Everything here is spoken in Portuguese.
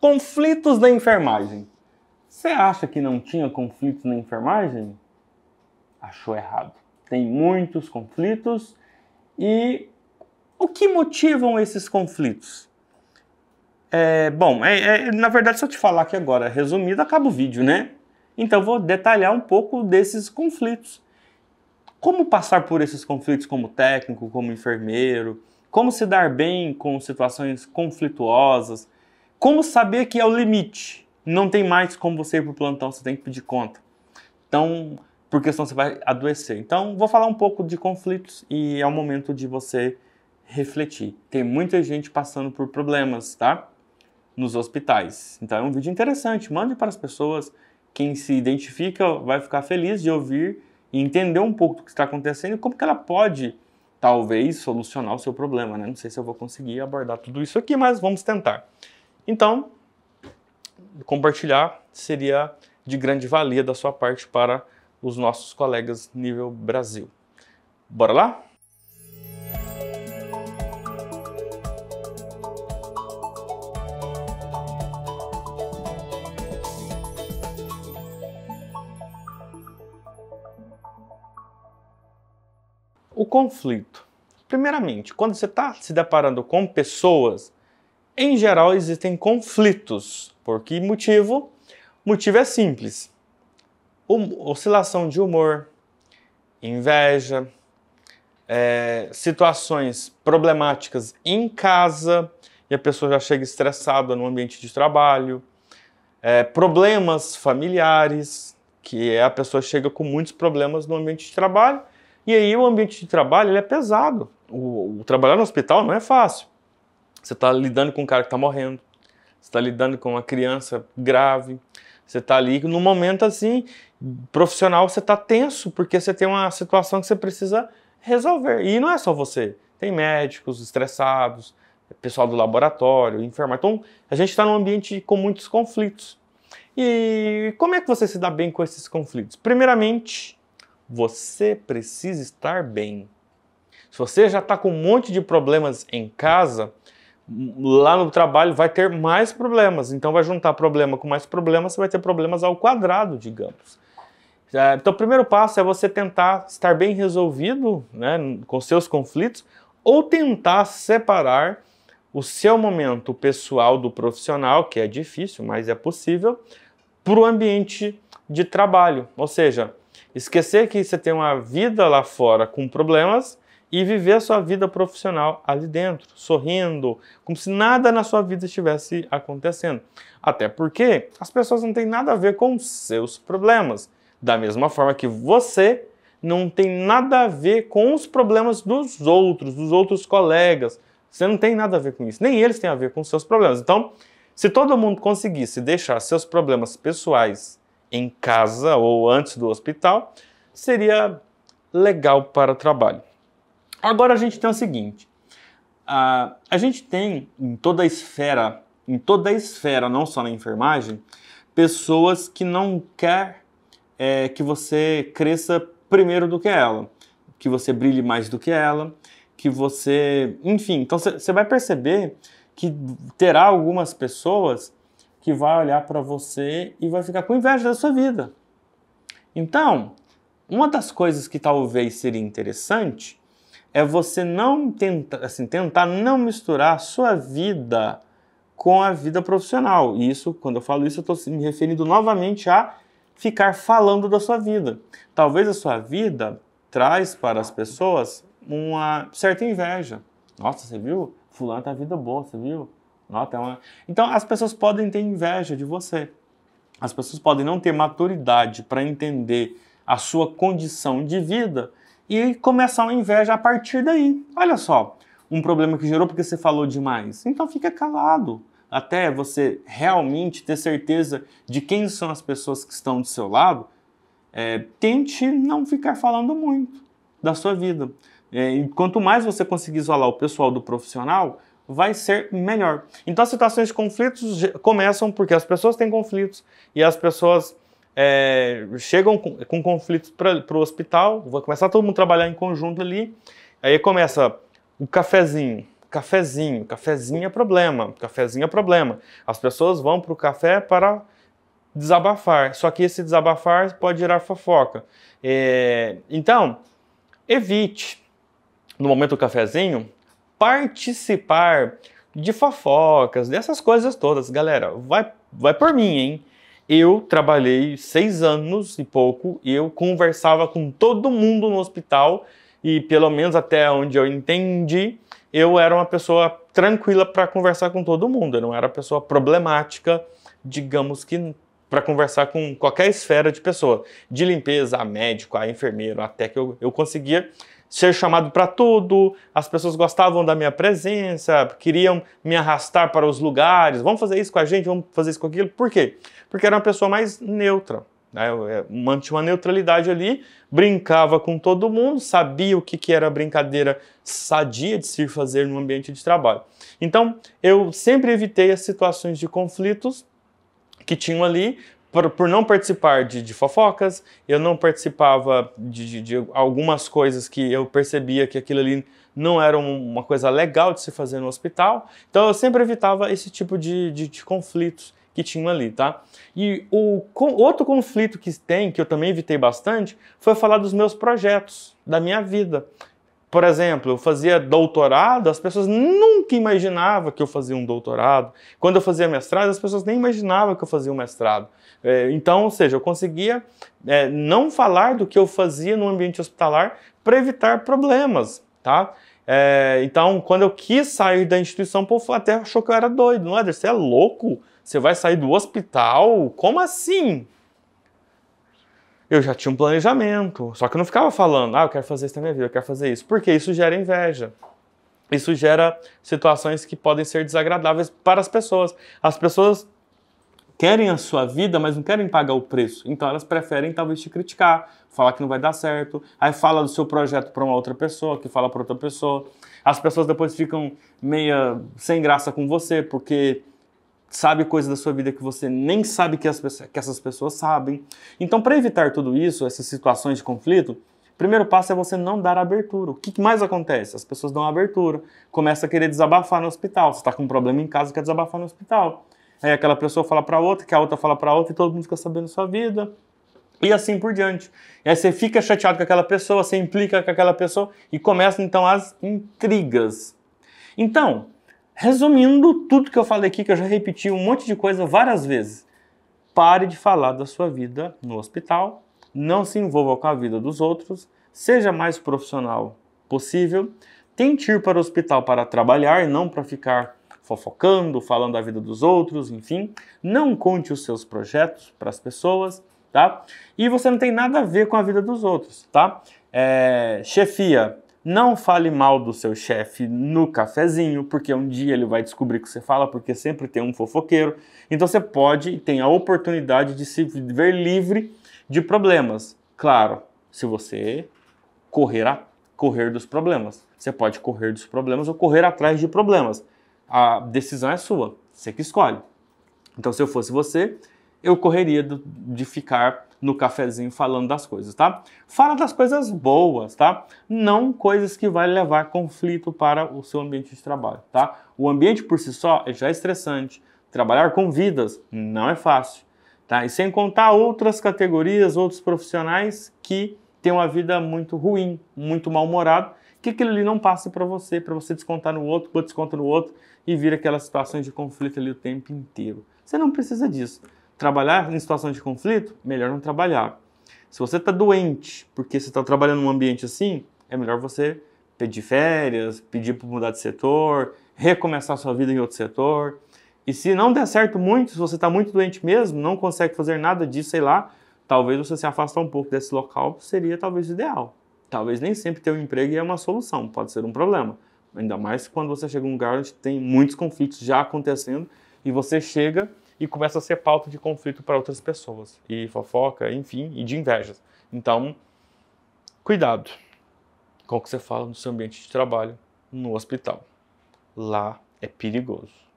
Conflitos na enfermagem. Você acha que não tinha conflitos na enfermagem? Achou errado. Tem muitos conflitos e o que motivam esses conflitos? É, bom, é, é, na verdade, se eu te falar aqui agora, resumido, acaba o vídeo, né? Então, vou detalhar um pouco desses conflitos. Como passar por esses conflitos como técnico, como enfermeiro, como se dar bem com situações conflituosas, como saber que é o limite? Não tem mais como você ir para o plantão, você tem que pedir conta. Então, porque senão você vai adoecer. Então, vou falar um pouco de conflitos e é o momento de você refletir. Tem muita gente passando por problemas, tá? Nos hospitais. Então, é um vídeo interessante. Mande para as pessoas. Quem se identifica vai ficar feliz de ouvir e entender um pouco do que está acontecendo e como que ela pode, talvez, solucionar o seu problema, né? Não sei se eu vou conseguir abordar tudo isso aqui, mas vamos tentar. Então, compartilhar seria de grande valia da sua parte para os nossos colegas nível Brasil. Bora lá? O conflito. Primeiramente, quando você está se deparando com pessoas, em geral, existem conflitos. Por que motivo? O motivo é simples: hum, oscilação de humor, inveja, é, situações problemáticas em casa e a pessoa já chega estressada no ambiente de trabalho, é, problemas familiares, que é, a pessoa chega com muitos problemas no ambiente de trabalho e aí o ambiente de trabalho ele é pesado. O, o trabalhar no hospital não é fácil. Você está lidando com um cara que está morrendo. Você está lidando com uma criança grave. Você está ali no momento assim, profissional, você está tenso porque você tem uma situação que você precisa resolver. E não é só você. Tem médicos estressados, pessoal do laboratório, enfermagem. Então, a gente está num ambiente com muitos conflitos. E como é que você se dá bem com esses conflitos? Primeiramente, você precisa estar bem. Se você já está com um monte de problemas em casa, lá no trabalho vai ter mais problemas. Então vai juntar problema com mais problemas, você vai ter problemas ao quadrado, digamos. Então o primeiro passo é você tentar estar bem resolvido né, com seus conflitos ou tentar separar o seu momento pessoal do profissional, que é difícil, mas é possível, para o ambiente de trabalho. Ou seja, esquecer que você tem uma vida lá fora com problemas e viver a sua vida profissional ali dentro, sorrindo, como se nada na sua vida estivesse acontecendo. Até porque as pessoas não têm nada a ver com seus problemas, da mesma forma que você não tem nada a ver com os problemas dos outros, dos outros colegas. Você não tem nada a ver com isso, nem eles têm a ver com seus problemas. Então, se todo mundo conseguisse deixar seus problemas pessoais em casa ou antes do hospital, seria legal para o trabalho. Agora a gente tem o seguinte: a, a gente tem em toda a esfera, em toda a esfera, não só na enfermagem, pessoas que não quer é, que você cresça primeiro do que ela, que você brilhe mais do que ela, que você, enfim, então você vai perceber que terá algumas pessoas que vai olhar para você e vai ficar com inveja da sua vida. Então, uma das coisas que talvez seria interessante é você não tentar assim, tentar não misturar a sua vida com a vida profissional. E isso, quando eu falo isso, eu estou me referindo novamente a ficar falando da sua vida. Talvez a sua vida traz para as pessoas uma certa inveja. Nossa, você viu? Fulano tá vida boa, você viu? nota uma... Então as pessoas podem ter inveja de você. As pessoas podem não ter maturidade para entender a sua condição de vida e começar uma inveja a partir daí. Olha só, um problema que gerou porque você falou demais. Então fica calado até você realmente ter certeza de quem são as pessoas que estão do seu lado. É, tente não ficar falando muito da sua vida. É, quanto mais você conseguir isolar o pessoal do profissional, vai ser melhor. Então, situações de conflitos começam porque as pessoas têm conflitos e as pessoas é, chegam com, com conflitos para o hospital, vai começar todo mundo a trabalhar em conjunto ali, aí começa o cafezinho, cafezinho, cafezinho é problema, cafezinho é problema. As pessoas vão para o café para desabafar, só que esse desabafar pode gerar fofoca. É, então, evite, no momento do cafezinho, participar de fofocas, dessas coisas todas, galera. Vai, vai por mim, hein? eu trabalhei seis anos e pouco e eu conversava com todo mundo no hospital e pelo menos até onde eu entendi, eu era uma pessoa tranquila para conversar com todo mundo. Eu não era pessoa problemática, digamos que para conversar com qualquer esfera de pessoa, de limpeza a médico, a enfermeiro, até que eu, eu conseguia ser chamado para tudo, as pessoas gostavam da minha presença, queriam me arrastar para os lugares, vamos fazer isso com a gente, vamos fazer isso com aquilo. Por quê? Porque era uma pessoa mais neutra. Né? Eu mantinha uma neutralidade ali, brincava com todo mundo, sabia o que, que era brincadeira sadia de se fazer no ambiente de trabalho. Então, eu sempre evitei as situações de conflitos que tinham ali por, por, não participar de, de, fofocas, eu não participava de, de, de, algumas coisas que eu percebia que aquilo ali não era uma coisa legal de se fazer no hospital. Então eu sempre evitava esse tipo de, conflitos que tinham ali, tá? E o com, outro conflito que tem, que eu também evitei bastante, foi falar dos meus projetos, da minha vida. Por exemplo, eu fazia doutorado, as pessoas nunca imaginavam que eu fazia um doutorado. Quando eu fazia mestrado, as pessoas nem imaginavam que eu fazia um mestrado. É, então, ou seja, eu conseguia é, não falar do que eu fazia no ambiente hospitalar para evitar problemas, tá? É, então, quando eu quis sair da instituição, o povo até achou que eu era doido. Não, é? você é louco? Você vai sair do hospital? Como assim? eu já tinha um planejamento, só que eu não ficava falando, ah, eu quero fazer isso na minha vida, eu quero fazer isso, porque isso gera inveja. Isso gera situações que podem ser desagradáveis para as pessoas. As pessoas querem a sua vida, mas não querem pagar o preço. Então elas preferem talvez te criticar, falar que não vai dar certo, aí fala do seu projeto para uma outra pessoa, que fala para outra pessoa. As pessoas depois ficam meia sem graça com você, porque sabe coisas da sua vida que você nem sabe que, as, que essas pessoas sabem. Então, para evitar tudo isso, essas situações de conflito, o primeiro passo é você não dar abertura. O que mais acontece? As pessoas dão abertura, começa a querer desabafar no hospital. Você está com um problema em casa, quer desabafar no hospital. Aí aquela pessoa fala para outra, que a outra fala para outra, e todo mundo fica sabendo sua vida, e assim por diante. E aí você fica chateado com aquela pessoa, você implica com aquela pessoa e começam então as intrigas. Então, Resumindo tudo que eu falei aqui, que eu já repeti um monte de coisa várias vezes. Pare de falar da sua vida no hospital, não se envolva com a vida dos outros, seja mais profissional possível, tente ir para o hospital para trabalhar e não para ficar fofocando, falando da vida dos outros, enfim. Não conte os seus projetos para as pessoas, tá? E você não tem nada a ver com a vida dos outros, tá? É, chefia, não fale mal do seu chefe no cafezinho, porque um dia ele vai descobrir que você fala, porque sempre tem um fofoqueiro. Então você pode e tem a oportunidade de se ver livre de problemas. Claro, se você correr a correr dos problemas. Você pode correr dos problemas ou correr atrás de problemas. A decisão é sua, você que escolhe. Então, se eu fosse você, eu correria de ficar no cafezinho falando das coisas, tá? Fala das coisas boas, tá? Não coisas que vai levar conflito para o seu ambiente de trabalho, tá? O ambiente por si só é já estressante. Trabalhar com vidas não é fácil, tá? E sem contar outras categorias, outros profissionais que têm uma vida muito ruim, muito mal-humorado, que aquilo ali não passe para você, para você descontar no outro, pôr desconto no outro e vir aquelas situações de conflito ali o tempo inteiro. Você não precisa disso trabalhar em situação de conflito, melhor não trabalhar. Se você está doente porque você está trabalhando num ambiente assim, é melhor você pedir férias, pedir para mudar de setor, recomeçar sua vida em outro setor. E se não der certo muito, se você está muito doente mesmo, não consegue fazer nada disso, sei lá, talvez você se afastar um pouco desse local seria talvez ideal. Talvez nem sempre ter um emprego é uma solução, pode ser um problema. Ainda mais quando você chega em um lugar onde tem muitos conflitos já acontecendo e você chega e começa a ser pauta de conflito para outras pessoas, e fofoca, enfim, e de invejas. Então, cuidado com o que você fala no seu ambiente de trabalho, no hospital. Lá é perigoso.